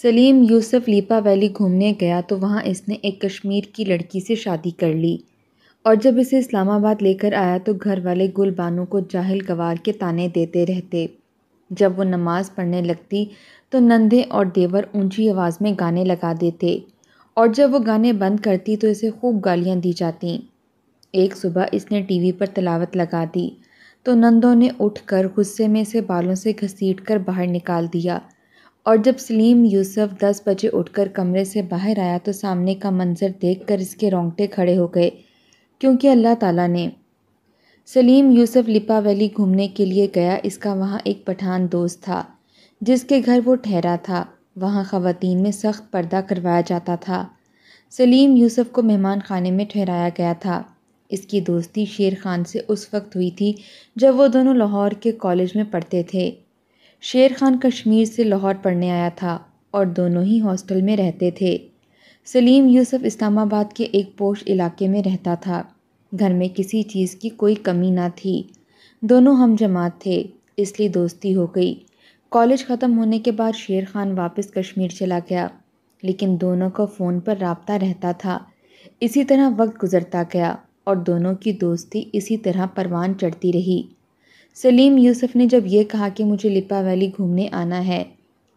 सलीम यूसुफ लीपा valley घूमने गया तो वहाँ इसने एक कश्मीर की लड़की से शादी कर ली और जब इसे इस्लामाबाद लेकर आया तो घर वाले बानों को जाहिल गवार के ताने देते रहते जब वो नमाज़ पढ़ने लगती तो नंदे और देवर ऊंची आवाज़ में गाने लगा देते और जब वो गाने बंद करती तो इसे खूब गालियाँ दी जातीं एक सुबह इसने टी पर तलावत लगा दी तो नंदों ने उठ गुस्से में इसे बालों से घसीट कर बाहर निकाल दिया और जब सलीम यूसुफ दस बजे उठकर कमरे से बाहर आया तो सामने का मंजर देखकर इसके रोंगटे खड़े हो गए क्योंकि अल्लाह ताला ने सलीम यूसुफ लिपा वैली घूमने के लिए गया इसका वहाँ एक पठान दोस्त था जिसके घर वो ठहरा था वहाँ ख़वातीन में सख्त पर्दा करवाया जाता था सलीम यूसुफ को मेहमान खाने में ठहराया गया था इसकी दोस्ती शेर खान से उस वक्त हुई थी जब वो दोनों लाहौर के कॉलेज में पढ़ते थे शेर खान कश्मीर से लाहौर पढ़ने आया था और दोनों ही हॉस्टल में रहते थे सलीम यूसुफ इस्लामाबाद के एक पोश इलाके में रहता था घर में किसी चीज़ की कोई कमी ना थी दोनों हम जमात थे इसलिए दोस्ती हो गई कॉलेज ख़त्म होने के बाद शेर खान वापस कश्मीर चला गया लेकिन दोनों का फ़ोन पर रबता रहता था इसी तरह वक्त गुजरता गया और दोनों की दोस्ती इसी तरह परवान चढ़ती रही सलीम यूसुफ ने जब यह कहा कि मुझे लिपा वैली घूमने आना है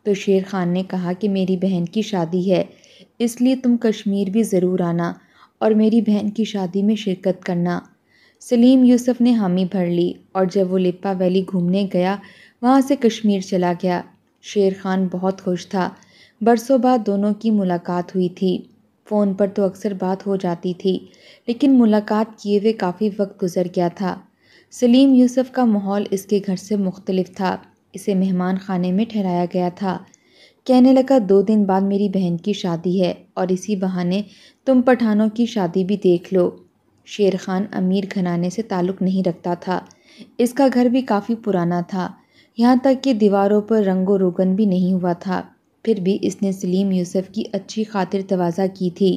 तो शेर खान ने कहा कि मेरी बहन की शादी है इसलिए तुम कश्मीर भी ज़रूर आना और मेरी बहन की शादी में शिरकत करना सलीम यूसुफ ने हामी भर ली और जब वो लिपा वैली घूमने गया वहाँ से कश्मीर चला गया शेर खान बहुत खुश था बरसों बाद दोनों की मुलाकात हुई थी फ़ोन पर तो अक्सर बात हो जाती थी लेकिन मुलाकात किए हुए काफ़ी वक्त गुजर गया था सलीम यूसुफ का माहौल इसके घर से मुख्तलिफ था इसे मेहमान खाने में ठहराया गया था कहने लगा दो दिन बाद मेरी बहन की शादी है और इसी बहाने तुम पठानों की शादी भी देख लो शेर खान अमीर घनाने से ताल्लुक़ नहीं रखता था इसका घर भी काफ़ी पुराना था यहाँ तक कि दीवारों पर रंगो रोगन भी नहीं हुआ था फिर भी इसने सलीम यूसुफ की अच्छी खातिर तोज़ा की थी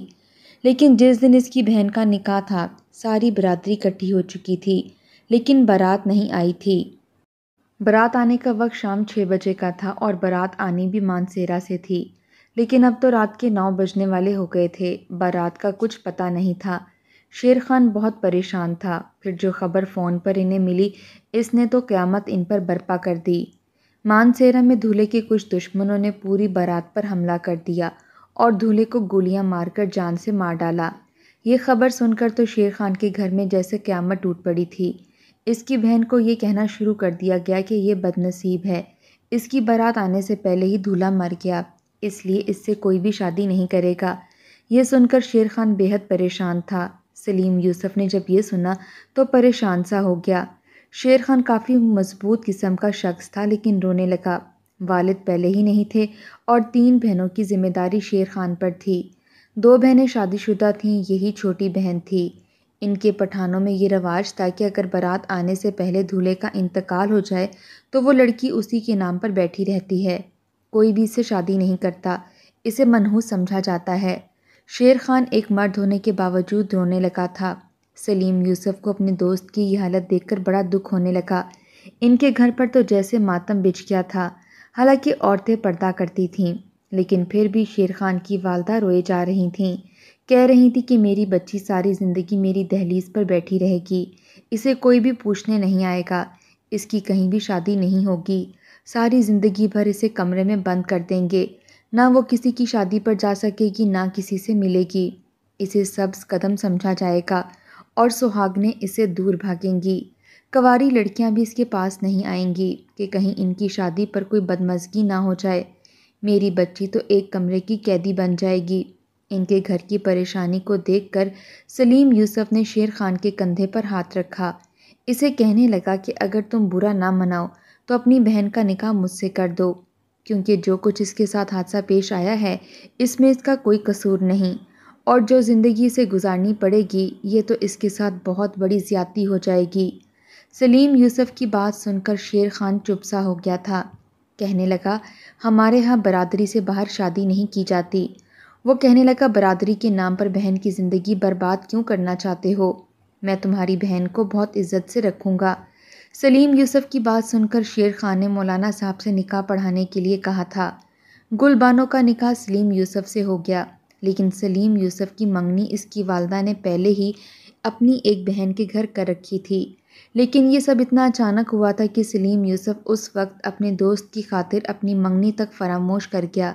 लेकिन जिस दिन इसकी बहन का निकाह था सारी बरादरी इकट्ठी हो चुकी थी लेकिन बारात नहीं आई थी बारात आने का वक्त शाम छः बजे का था और बारात आनी भी मानसेरा से थी लेकिन अब तो रात के नौ बजने वाले हो गए थे बारात का कुछ पता नहीं था शेर खान बहुत परेशान था फिर जो खबर फ़ोन पर इन्हें मिली इसने तो क़्यामत इन पर बर्पा कर दी मानसेरा में दूल्हे के कुछ दुश्मनों ने पूरी बारात पर हमला कर दिया और दूल्हे को गोलियां मारकर जान से मार डाला ये खबर सुनकर तो शेर खान के घर में जैसे क़्यामत टूट पड़ी थी इसकी बहन को ये कहना शुरू कर दिया गया कि ये बदनसीब है इसकी बारात आने से पहले ही दूल्हा मर गया इसलिए इससे कोई भी शादी नहीं करेगा यह सुनकर शेर खान बेहद परेशान था सलीम यूसुफ ने जब यह सुना तो परेशान सा हो गया शेर खान काफ़ी मजबूत किस्म का शख्स था लेकिन रोने लगा वालिद पहले ही नहीं थे और तीन बहनों की जिम्मेदारी शेर खान पर थी दो बहनें शादीशुदा थीं यही छोटी बहन थी इनके पठानों में ये रवाज था कि अगर बारात आने से पहले दूल्हे का इंतकाल हो जाए तो वो लड़की उसी के नाम पर बैठी रहती है कोई भी इसे शादी नहीं करता इसे मनहूस समझा जाता है शेर खान एक मर्द होने के बावजूद रोने लगा था सलीम यूसुफ को अपने दोस्त की यह हालत देखकर बड़ा दुख होने लगा इनके घर पर तो जैसे मातम बिछ गया था हालांकि औरतें पर्दा करती थीं लेकिन फिर भी शेर खान की वालदा रोए जा रही थीं कह रही थी कि मेरी बच्ची सारी ज़िंदगी मेरी दहलीज़ पर बैठी रहेगी इसे कोई भी पूछने नहीं आएगा इसकी कहीं भी शादी नहीं होगी सारी ज़िंदगी भर इसे कमरे में बंद कर देंगे ना वो किसी की शादी पर जा सकेगी ना किसी से मिलेगी इसे सब्ज कदम समझा जाएगा और सुहागने इसे दूर भागेंगी कवारी लड़कियां भी इसके पास नहीं आएंगी कि कहीं इनकी शादी पर कोई बदमजगी ना हो जाए मेरी बच्ची तो एक कमरे की कैदी बन जाएगी इनके घर की परेशानी को देखकर सलीम यूसुफ ने शेर खान के कंधे पर हाथ रखा इसे कहने लगा कि अगर तुम बुरा ना मनाओ तो अपनी बहन का निकाह मुझसे कर दो क्योंकि जो कुछ इसके साथ हादसा पेश आया है इसमें इसका कोई कसूर नहीं और जो ज़िंदगी से गुजारनी पड़ेगी ये तो इसके साथ बहुत बड़ी ज़्यादती हो जाएगी सलीम यूसुफ की बात सुनकर शेर खान चुप सा हो गया था कहने लगा हमारे यहाँ बरादरी से बाहर शादी नहीं की जाती वो कहने लगा बरादरी के नाम पर बहन की ज़िंदगी बर्बाद क्यों करना चाहते हो मैं तुम्हारी बहन को बहुत इज़्ज़त से रखूँगा सलीम यूसुफ की बात सुनकर शेर खान ने मौलाना साहब से निकाह पढ़ाने के लिए कहा था गुलबानो का निकाह सलीम यूसुफ से हो गया लेकिन सलीम यूसुफ की मंगनी इसकी वालदा ने पहले ही अपनी एक बहन के घर कर रखी थी लेकिन ये सब इतना अचानक हुआ था कि सलीम यूसुफ उस वक्त अपने दोस्त की खातिर अपनी मंगनी तक फरामोश कर गया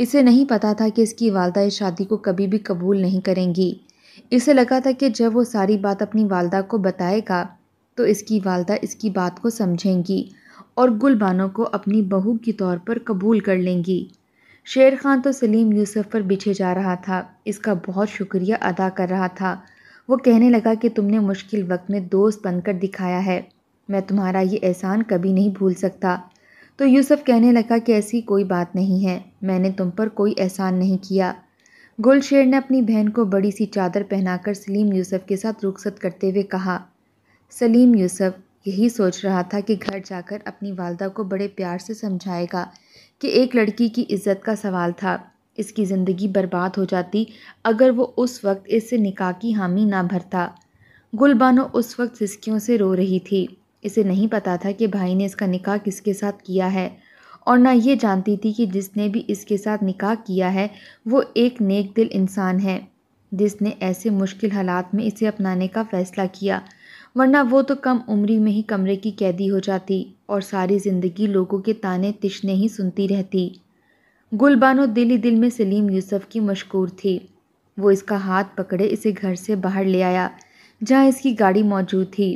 इसे नहीं पता था कि इसकी वालदा इस शादी को कभी भी कबूल नहीं करेंगी इसे लगा था कि जब वो सारी बात अपनी वालदा को बताएगा तो इसकी वालदा इसकी बात को समझेंगी और गुलबानों को अपनी बहू के तौर पर कबूल कर लेंगी शेर खान तो सलीम यूसुफ पर बिछे जा रहा था इसका बहुत शुक्रिया अदा कर रहा था वो कहने लगा कि तुमने मुश्किल वक्त में दोस्त बनकर दिखाया है मैं तुम्हारा ये एहसान कभी नहीं भूल सकता तो यूसुफ कहने लगा कि ऐसी कोई बात नहीं है मैंने तुम पर कोई एहसान नहीं किया गुलशेर ने अपनी बहन को बड़ी सी चादर पहनाकर सलीम यूसुफ के साथ रुखसत करते हुए कहा सलीम यूसुफ यही सोच रहा था कि घर जाकर अपनी वालदा को बड़े प्यार से समझाएगा कि एक लड़की की इज़्ज़त का सवाल था इसकी ज़िंदगी बर्बाद हो जाती अगर वो उस वक्त इससे निकाह की हामी ना भरता गुलबानो उस वक्त सिस्कियों से रो रही थी इसे नहीं पता था कि भाई ने इसका निकाह किसके साथ किया है और ना ये जानती थी कि जिसने भी इसके साथ निकाह किया है वो एक नेक दिल इंसान है जिसने ऐसे मुश्किल हालात में इसे अपनाने का फ़ैसला किया वरना वो तो कम उम्री में ही कमरे की कैदी हो जाती और सारी ज़िंदगी लोगों के ताने तिशने ही सुनती रहती गुलबानो दिल ही दिल में सलीम यूसुफ की मशकूर थी वो इसका हाथ पकड़े इसे घर से बाहर ले आया जहाँ इसकी गाड़ी मौजूद थी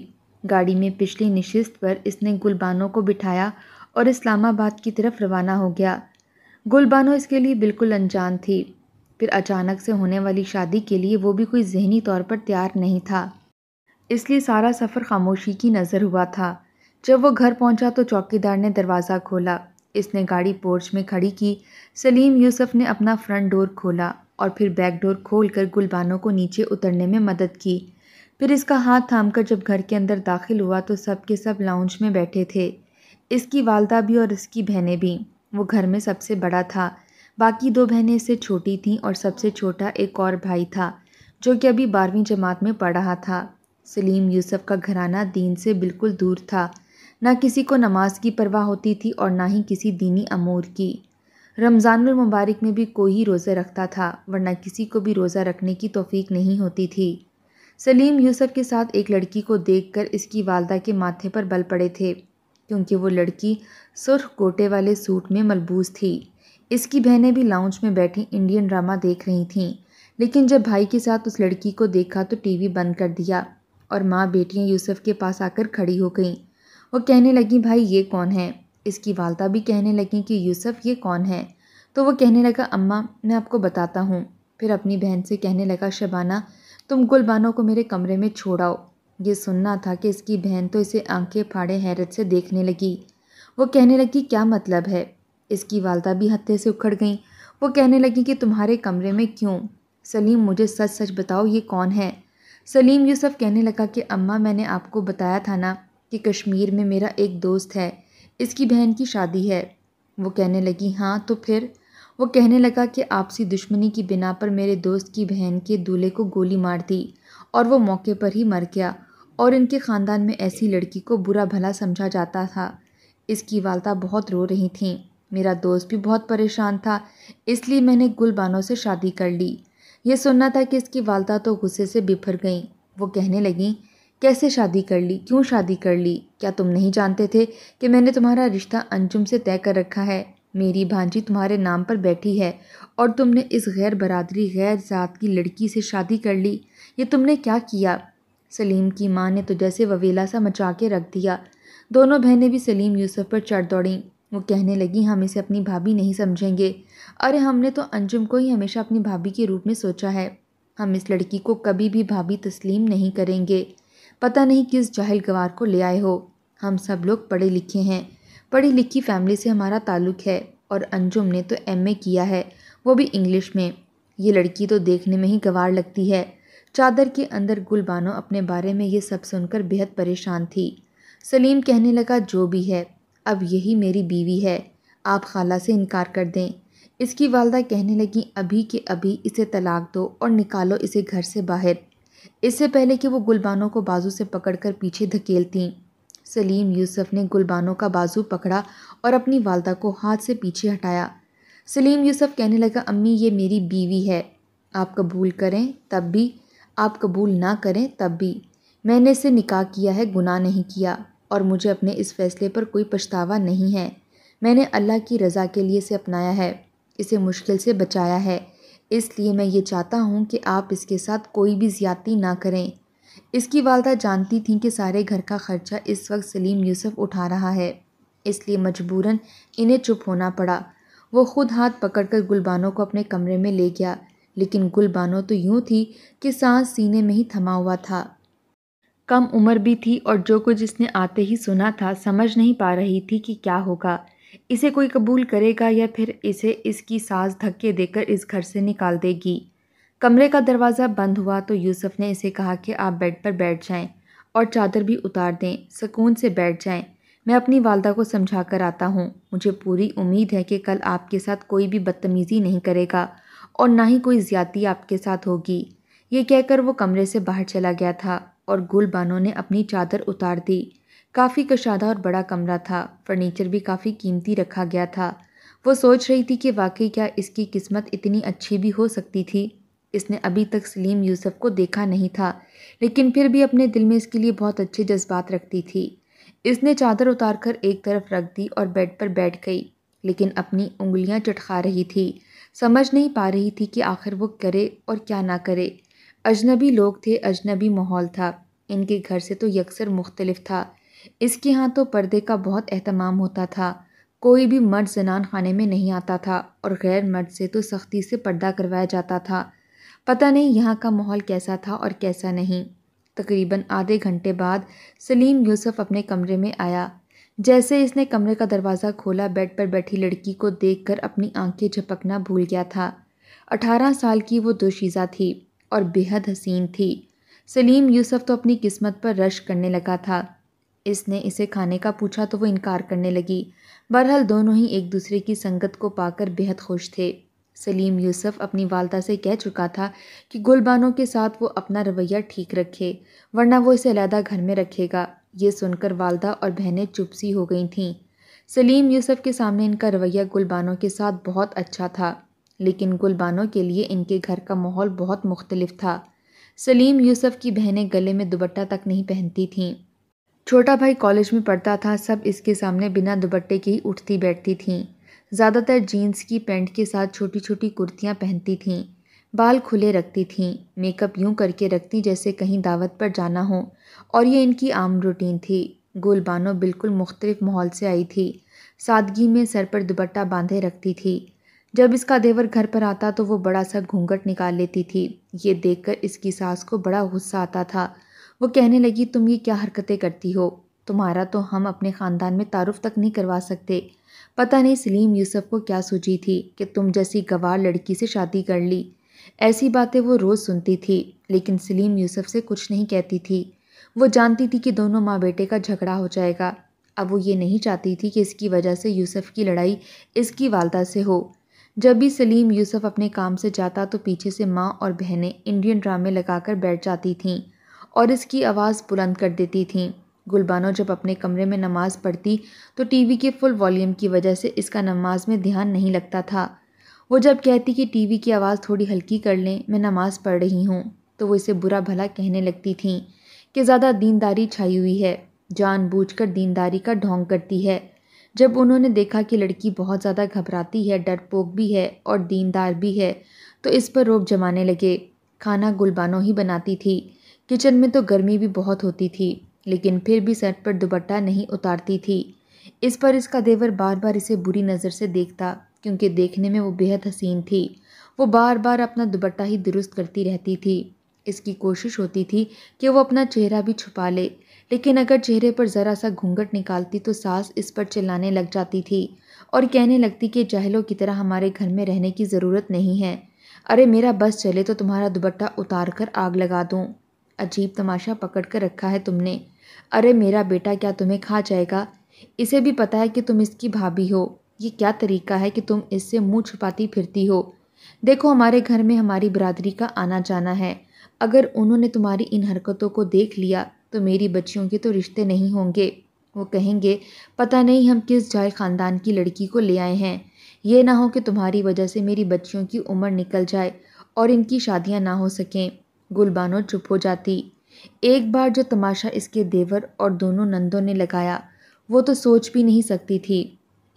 गाड़ी में पिछली नशिस्त पर इसने गुलबानो को बिठाया और इस्लामाबाद की तरफ रवाना हो गया गुलबानो इसके लिए बिल्कुल अनजान थी फिर अचानक से होने वाली शादी के लिए वो भी कोई जहनी तौर पर तैयार नहीं था इसलिए सारा सफ़र खामोशी की नज़र हुआ था जब वो घर पहुंचा तो चौकीदार ने दरवाज़ा खोला इसने गाड़ी पोर्च में खड़ी की सलीम यूसुफ ने अपना फ्रंट डोर खोला और फिर बैक डोर खोल कर गुलबानों को नीचे उतरने में मदद की फिर इसका हाथ थामकर जब घर के अंदर दाखिल हुआ तो सब के सब लाउंज में बैठे थे इसकी वालदा भी और इसकी बहनें भी वो घर में सबसे बड़ा था बाकी दो बहनें इससे छोटी थीं और सबसे छोटा एक और भाई था जो कि अभी बारहवीं जमात में पढ़ रहा था सलीम यूसुफ का घराना दीन से बिल्कुल दूर था ना किसी को नमाज की परवाह होती थी और ना ही किसी दीनी अमूर की रमज़ानुल मुबारक में भी कोई ही रोज़ा रखता था वरना किसी को भी रोज़ा रखने की तोफ़ीक नहीं होती थी सलीम यूसुफ के साथ एक लड़की को देखकर इसकी वालदा के माथे पर बल पड़े थे क्योंकि वो लड़की सुर्ख कोटे वाले सूट में मलबूस थी इसकी बहनें भी लाउंज में बैठी इंडियन ड्रामा देख रही थीं लेकिन जब भाई के साथ उस लड़की को देखा तो टीवी बंद कर दिया और माँ बेटियाँ यूसुफ के पास आकर खड़ी हो गईं वो कहने लगी भाई ये कौन है इसकी वालदा भी कहने लगी कि यूसुफ ये कौन है तो वो कहने लगा अम्मा मैं आपको बताता हूँ फिर अपनी बहन से कहने लगा शबाना तुम गुलबानों को मेरे कमरे में छोड़ाओ ये सुनना था कि इसकी बहन तो इसे आंखें फाड़े हैरत से देखने लगी वो कहने लगी क्या मतलब है इसकी वालदा भी हत्थे से उखड़ गई वो कहने लगी कि तुम्हारे कमरे में क्यों सलीम मुझे सच सच बताओ ये कौन है सलीम यूसफ़ कहने लगा कि अम्मा मैंने आपको बताया था ना कि कश्मीर में मेरा एक दोस्त है इसकी बहन की शादी है वो कहने लगी हाँ तो फिर वो कहने लगा कि आपसी दुश्मनी की बिना पर मेरे दोस्त की बहन के दूल्हे को गोली मार दी और वो मौके पर ही मर गया और इनके ख़ानदान में ऐसी लड़की को बुरा भला समझा जाता था इसकी वालता बहुत रो रही थी मेरा दोस्त भी बहुत परेशान था इसलिए मैंने गुलबानों से शादी कर ली यह सुनना था कि इसकी वालता तो गुस्से से बिफर गईं वो कहने लगी कैसे शादी कर ली क्यों शादी कर ली क्या तुम नहीं जानते थे कि मैंने तुम्हारा रिश्ता अंजुम से तय कर रखा है मेरी भांजी तुम्हारे नाम पर बैठी है और तुमने इस गैर बरदरी गैर ज़ात की लड़की से शादी कर ली ये तुमने क्या किया सलीम की माँ ने तो जैसे ववेला सा मचा के रख दिया दोनों बहनें भी सलीम यूसुफ पर चढ़ दौड़ीं वो कहने लगी हम इसे अपनी भाभी नहीं समझेंगे अरे हमने तो अंजुम को ही हमेशा अपनी भाभी के रूप में सोचा है हम इस लड़की को कभी भी भाभी तस्लीम नहीं करेंगे पता नहीं किस जाहिल गवार को ले आए हो हम सब लोग पढ़े लिखे हैं पढ़ी लिखी फैमिली से हमारा ताल्लुक़ है और अंजुम ने तो एमए किया है वो भी इंग्लिश में ये लड़की तो देखने में ही गवार लगती है चादर के अंदर गुलबानो अपने बारे में ये सब सुनकर बेहद परेशान थी सलीम कहने लगा जो भी है अब यही मेरी बीवी है आप खाला से इनकार कर दें इसकी वालदा कहने लगी अभी के अभी इसे तलाक दो और निकालो इसे घर से बाहर इससे पहले कि वो गुलबानों को बाजू से पकड़कर पीछे धकेलती सलीम यूसुफ ने गुलबानों का बाजू पकड़ा और अपनी वालदा को हाथ से पीछे हटाया सलीम यूसुफ कहने लगा अम्मी ये मेरी बीवी है आप कबूल करें तब भी आप कबूल ना करें तब भी मैंने इसे निकाह किया है गुनाह नहीं किया और मुझे अपने इस फ़ैसले पर कोई पछतावा नहीं है मैंने अल्लाह की रज़ा के लिए इसे अपनाया है इसे मुश्किल से बचाया है इसलिए मैं ये चाहता हूँ कि आप इसके साथ कोई भी ज़्यादती ना करें इसकी वालदा जानती थी कि सारे घर का खर्चा इस वक्त सलीम यूसुफ उठा रहा है इसलिए मजबूरन इन्हें चुप होना पड़ा वो खुद हाथ पकड़कर गुलबानों को अपने कमरे में ले गया लेकिन गुलबानो तो यूं थी कि सांस सीने में ही थमा हुआ था कम उम्र भी थी और जो कुछ इसने आते ही सुना था समझ नहीं पा रही थी कि क्या होगा इसे कोई कबूल करेगा या फिर इसे इसकी सांस धक्के देकर इस घर से निकाल देगी कमरे का दरवाज़ा बंद हुआ तो यूसुफ ने इसे कहा कि आप बेड पर बैठ जाएं और चादर भी उतार दें सुकून से बैठ जाएं मैं अपनी वालदा को समझा कर आता हूँ मुझे पूरी उम्मीद है कि कल आपके साथ कोई भी बदतमीज़ी नहीं करेगा और ना ही कोई ज़्यादती आपके साथ होगी ये कहकर वो कमरे से बाहर चला गया था और गुलबानो ने अपनी चादर उतार दी काफ़ी कशादा और बड़ा कमरा था फर्नीचर भी काफ़ी कीमती रखा गया था वो सोच रही थी कि वाकई क्या इसकी किस्मत इतनी अच्छी भी हो सकती थी इसने अभी तक सलीम यूसुफ को देखा नहीं था लेकिन फिर भी अपने दिल में इसके लिए बहुत अच्छे जज्बात रखती थी इसने चादर उतारकर एक तरफ रख दी और बेड पर बैठ गई लेकिन अपनी उंगलियां चटखा रही थी समझ नहीं पा रही थी कि आखिर वो करे और क्या ना करे अजनबी लोग थे अजनबी माहौल था इनके घर से तो यकसर मुख्तलिफ था इसके यहाँ तो पर्दे का बहुत अहतमाम होता था कोई भी मर्द जनान खाने में नहीं आता था और गैर मर्द से तो सख्ती से पर्दा करवाया जाता था पता नहीं यहाँ का माहौल कैसा था और कैसा नहीं तकरीबन आधे घंटे बाद सलीम यूसुफ अपने कमरे में आया जैसे इसने कमरे का दरवाज़ा खोला बेड पर बैठी लड़की को देखकर अपनी आंखें झपकना भूल गया था अठारह साल की वो दोशीज़ा थी और बेहद हसीन थी सलीम यूसुफ तो अपनी किस्मत पर रश करने लगा था इसने इसे खाने का पूछा तो वो इनकार करने लगी बहरहाल दोनों ही एक दूसरे की संगत को पाकर बेहद खुश थे सलीम यूसुफ अपनी वालदा से कह चुका था कि गुलबानों के साथ वो अपना रवैया ठीक रखे वरना वो इसे अलहदा घर में रखेगा ये सुनकर वालदा और बहनें चुपसी हो गई थीं सलीम यूसुफ के सामने इनका रवैया गुलबानों के साथ बहुत अच्छा था लेकिन गुलबानों के लिए इनके घर का माहौल बहुत मुख्तलिफ था सलीम यूसुफ की बहनें गले में दुबट्टा तक नहीं पहनती थीं छोटा भाई कॉलेज में पढ़ता था सब इसके सामने बिना दुबट्टे के ही उठती बैठती थीं ज़्यादातर जीन्स की पैंट के साथ छोटी छोटी कुर्तियाँ पहनती थीं बाल खुले रखती थीं मेकअप यूँ करके रखती जैसे कहीं दावत पर जाना हो और ये इनकी आम रूटीन थी गुलबानो बिल्कुल मुख्तलिफ माहौल से आई थी सादगी में सर पर दुपट्टा बांधे रखती थी जब इसका देवर घर पर आता तो वो बड़ा सा घूंघट निकाल लेती थी ये देखकर इसकी सास को बड़ा गुस्सा आता था वो कहने लगी तुम ये क्या हरकतें करती हो तुम्हारा तो हम अपने ख़ानदान में तारुफ तक नहीं करवा सकते पता नहीं सलीम यूसुफ को क्या सोची थी कि तुम जैसी गवार लड़की से शादी कर ली ऐसी बातें वो रोज़ सुनती थी लेकिन सलीम यूसुफ से कुछ नहीं कहती थी वो जानती थी कि दोनों माँ बेटे का झगड़ा हो जाएगा अब वो ये नहीं चाहती थी कि इसकी वजह से यूसुफ की लड़ाई इसकी वालदा से हो जब भी सलीम यूसुफ अपने काम से जाता तो पीछे से माँ और बहनें इंडियन ड्रामे लगाकर बैठ जाती थीं और इसकी आवाज़ बुलंद कर देती थीं गुलबानो जब अपने कमरे में नमाज़ पढ़ती तो टीवी के फुल वॉल्यूम की वजह से इसका नमाज में ध्यान नहीं लगता था वो जब कहती कि टीवी की आवाज़ थोड़ी हल्की कर लें मैं नमाज़ पढ़ रही हूँ तो वो इसे बुरा भला कहने लगती थी कि ज़्यादा दीनदारी छाई हुई है जानबूझकर दीनदारी का ढोंग करती है जब उन्होंने देखा कि लड़की बहुत ज़्यादा घबराती है डरपोक भी है और दीनदार भी है तो इस पर रोब जमाने लगे खाना गुलबानों ही बनाती थी किचन में तो गर्मी भी बहुत होती थी लेकिन फिर भी सर पर दुपट्टा नहीं उतारती थी इस पर इसका देवर बार बार इसे बुरी नज़र से देखता क्योंकि देखने में वो बेहद हसीन थी वो बार बार अपना दुपट्टा ही दुरुस्त करती रहती थी इसकी कोशिश होती थी कि वो अपना चेहरा भी छुपा ले लेकिन अगर चेहरे पर ज़रा सा घूंघट निकालती तो सास इस पर चिल्लाने लग जाती थी और कहने लगती कि जाहलों की तरह हमारे घर में रहने की ज़रूरत नहीं है अरे मेरा बस चले तो तुम्हारा दुपट्टा उतार कर आग लगा दूँ अजीब तमाशा पकड़ कर रखा है तुमने अरे मेरा बेटा क्या तुम्हें खा जाएगा इसे भी पता है कि तुम इसकी भाभी हो ये क्या तरीका है कि तुम इससे मुंह छुपाती फिरती हो देखो हमारे घर में हमारी बरादरी का आना जाना है अगर उन्होंने तुम्हारी इन हरकतों को देख लिया तो मेरी बच्चियों के तो रिश्ते नहीं होंगे वो कहेंगे पता नहीं हम किस जाय ख़ानदान की लड़की को ले आए हैं ये ना हो कि तुम्हारी वजह से मेरी बच्चियों की उम्र निकल जाए और इनकी शादियां ना हो सकें गुलबानो चुप हो जाती एक बार जो तमाशा इसके देवर और दोनों नंदों ने लगाया वो तो सोच भी नहीं सकती थी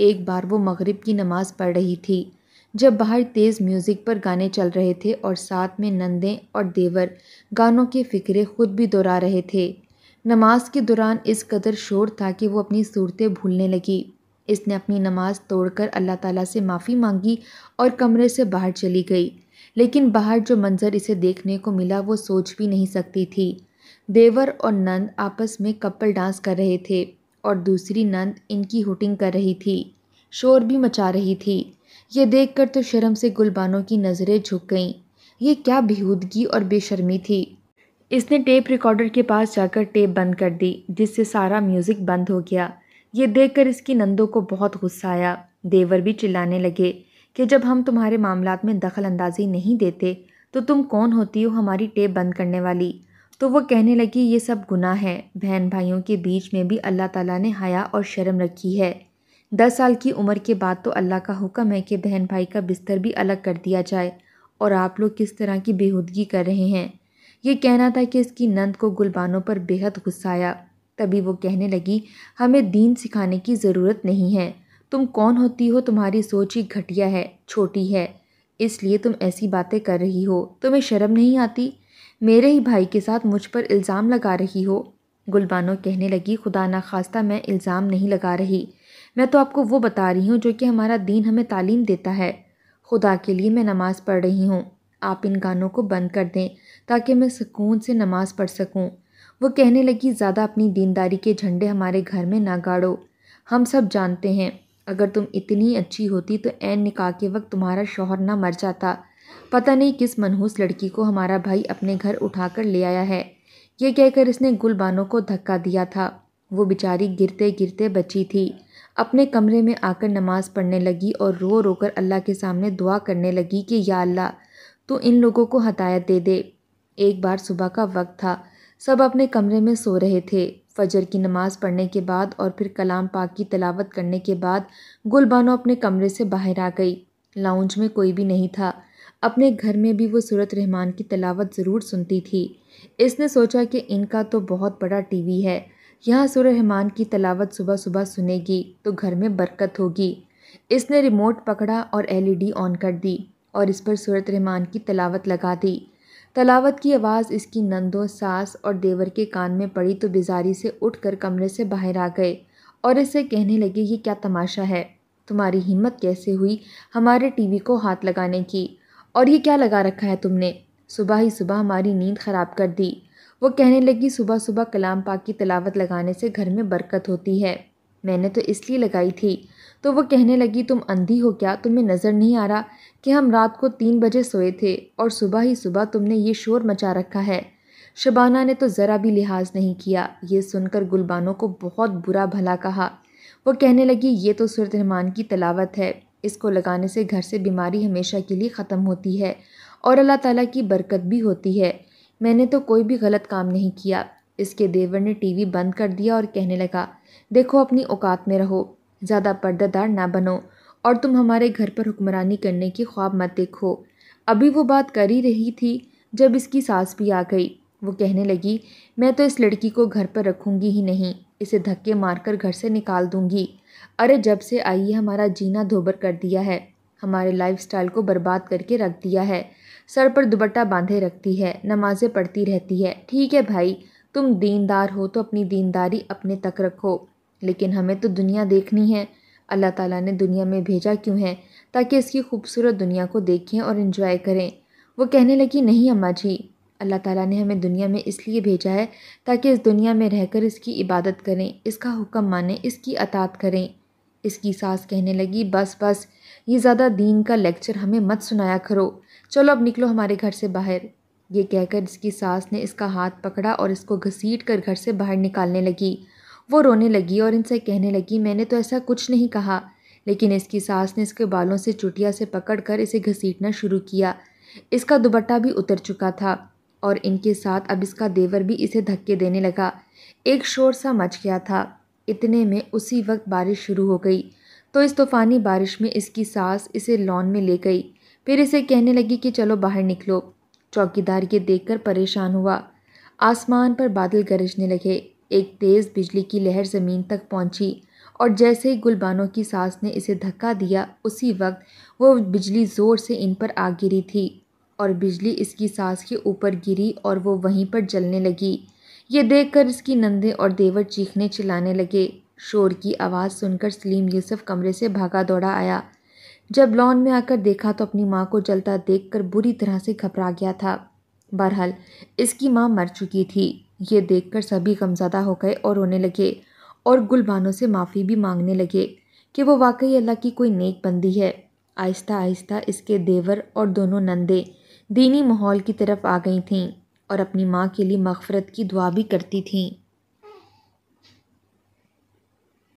एक बार वो मगरिब की नमाज़ पढ़ रही थी जब बाहर तेज़ म्यूज़िक पर गाने चल रहे थे और साथ में नंदें और देवर गानों के फ़िक्रे खुद भी दोहरा रहे थे नमाज के दौरान इस कदर शोर था कि वो अपनी सूरतें भूलने लगी इसने अपनी नमाज़ तोड़कर अल्लाह ताला से माफ़ी मांगी और कमरे से बाहर चली गई लेकिन बाहर जो मंजर इसे देखने को मिला वो सोच भी नहीं सकती थी देवर और नंद आपस में कपल डांस कर रहे थे और दूसरी नंद इनकी हुटिंग कर रही थी शोर भी मचा रही थी ये देखकर तो शर्म से गुलबानों की नज़रें झुक गईं ये क्या बेहूदगी और बेशर्मी थी इसने टेप रिकॉर्डर के पास जाकर टेप बंद कर दी जिससे सारा म्यूज़िक बंद हो गया ये देखकर इसकी नंदों को बहुत गुस्सा आया देवर भी चिल्लाने लगे कि जब हम तुम्हारे मामला में दखल अंदाज़ी नहीं देते तो तुम कौन होती हो हमारी टेप बंद करने वाली तो वो कहने लगी ये सब गुनाह है बहन भाइयों के बीच में भी अल्लाह ताला ने हया और शर्म रखी है दस साल की उम्र के बाद तो अल्लाह का हुक्म है कि बहन भाई का बिस्तर भी अलग कर दिया जाए और आप लोग किस तरह की बेहूदगी कर रहे हैं ये कहना था कि इसकी नंद को गुलबानों पर बेहद गुस्सा आया तभी वो कहने लगी हमें दीन सिखाने की ज़रूरत नहीं है तुम कौन होती हो तुम्हारी सोच ही घटिया है छोटी है इसलिए तुम ऐसी बातें कर रही हो तुम्हें शर्म नहीं आती मेरे ही भाई के साथ मुझ पर इल्ज़ाम लगा रही हो गुलबानो कहने लगी खुदा ना खास्ता मैं इल्ज़ाम नहीं लगा रही मैं तो आपको वो बता रही हूँ जो कि हमारा दीन हमें तालीम देता है खुदा के लिए मैं नमाज़ पढ़ रही हूँ आप इन गानों को बंद कर दें ताकि मैं सुकून से नमाज़ पढ़ सकूँ वो कहने लगी ज़्यादा अपनी दीनदारी के झंडे हमारे घर में ना गाड़ो हम सब जानते हैं अगर तुम इतनी अच्छी होती तो ऐन निकाह के वक्त तुम्हारा शौहर ना मर जाता पता नहीं किस मनहूस लड़की को हमारा भाई अपने घर उठा कर ले आया है ये कहकर इसने गुलबानों को धक्का दिया था वो बेचारी गिरते गिरते बची थी अपने कमरे में आकर नमाज़ पढ़ने लगी और रो रो कर अल्लाह के सामने दुआ करने लगी कि या अल्लाह तो इन लोगों को हदायत दे दे एक बार सुबह का वक्त था सब अपने कमरे में सो रहे थे फ़जर की नमाज़ पढ़ने के बाद और फिर कलाम पाक की तलावत करने के बाद गुलबानो अपने कमरे से बाहर आ गई लाउंज में कोई भी नहीं था अपने घर में भी वो सूरत रहमान की तलावत ज़रूर सुनती थी इसने सोचा कि इनका तो बहुत बड़ा टीवी है यहाँ सूर रहमान की तलावत सुबह सुबह सुनेगी तो घर में बरकत होगी इसने रिमोट पकड़ा और एलईडी ऑन कर दी और इस पर सूरत रहमान की तलावत लगा दी तलावत की आवाज़ इसकी नंदों सास और देवर के कान में पड़ी तो बिजारी से उठकर कमरे से बाहर आ गए और इसे कहने लगे ये क्या तमाशा है तुम्हारी हिम्मत कैसे हुई हमारे टीवी को हाथ लगाने की और ये क्या लगा रखा है तुमने सुबह ही सुबह हमारी नींद ख़राब कर दी वो कहने लगी सुबह सुबह कलाम पाक की तलावत लगाने से घर में बरकत होती है मैंने तो इसलिए लगाई थी तो वह कहने लगी तुम अंधी हो क्या तुम्हें नज़र नहीं आ रहा कि हम रात को तीन बजे सोए थे और सुबह ही सुबह तुमने ये शोर मचा रखा है शबाना ने तो ज़रा भी लिहाज नहीं किया ये सुनकर गुलबानों को बहुत बुरा भला कहा वो कहने लगी ये तो सुरत रहमान की तलावत है इसको लगाने से घर से बीमारी हमेशा के लिए ख़त्म होती है और अल्लाह ताला की बरकत भी होती है मैंने तो कोई भी गलत काम नहीं किया इसके देवर ने टीवी बंद कर दिया और कहने लगा देखो अपनी औकात में रहो ज़्यादा पर्दादार ना बनो और तुम हमारे घर पर हुक्मरानी करने के ख्वाब मत देखो अभी वो बात कर ही रही थी जब इसकी सास भी आ गई वो कहने लगी मैं तो इस लड़की को घर पर रखूँगी ही नहीं इसे धक्के मारकर घर से निकाल दूँगी अरे जब से आई है हमारा जीना धोबर कर दिया है हमारे लाइफस्टाइल को बर्बाद करके रख दिया है सर पर दुपट्टा बांधे रखती है नमाज़ें पढ़ती रहती है ठीक है भाई तुम दीनदार हो तो अपनी दीनदारी अपने तक रखो लेकिन हमें तो दुनिया देखनी है अल्लाह ताला ने दुनिया में भेजा क्यों है ताकि इसकी खूबसूरत दुनिया को देखें और इन्जॉय करें वो कहने लगी नहीं अम्मा जी अल्लाह ताला ने हमें दुनिया में इसलिए भेजा है ताकि इस दुनिया में रहकर इसकी इबादत करें इसका हुक्म माने इसकी अतात करें इसकी सास कहने लगी बस बस ये ज़्यादा दीन का लेक्चर हमें मत सुनाया करो चलो अब निकलो हमारे घर से बाहर ये कहकर इसकी सास ने इसका हाथ पकड़ा और इसको घसीट कर घर से बाहर निकालने लगी वो रोने लगी और इनसे कहने लगी मैंने तो ऐसा कुछ नहीं कहा लेकिन इसकी सास ने इसके बालों से चुटिया से पकड़कर इसे घसीटना शुरू किया इसका दुबट्टा भी उतर चुका था और इनके साथ अब इसका देवर भी इसे धक्के देने लगा एक शोर सा मच गया था इतने में उसी वक्त बारिश शुरू हो गई तो इस तूफ़ानी बारिश में इसकी सास इसे लॉन में ले गई फिर इसे कहने लगी कि चलो बाहर निकलो चौकीदार ये देखकर परेशान हुआ आसमान पर बादल गरजने लगे एक तेज़ बिजली की लहर ज़मीन तक पहुंची और जैसे ही गुलबानों की सांस ने इसे धक्का दिया उसी वक्त वो बिजली ज़ोर से इन पर आ गिरी थी और बिजली इसकी सांस के ऊपर गिरी और वो वहीं पर जलने लगी ये देखकर इसकी नंदे और देवर चीखने चिल्लाने लगे शोर की आवाज़ सुनकर सलीम यूसुफ कमरे से भागा दौड़ा आया जब लॉन में आकर देखा तो अपनी माँ को जलता देखकर बुरी तरह से घबरा गया था बहरहाल इसकी माँ मर चुकी थी ये देखकर सभी गमज़दा हो गए और रोने लगे और गुलबानों से माफ़ी भी मांगने लगे कि वो वाकई अल्लाह की कोई नेक बंदी है आहिस्ता आहिस्ता इसके देवर और दोनों नंदे दीनी माहौल की तरफ आ गई थीं और अपनी माँ के लिए मगफ़रत की दुआ भी करती थीं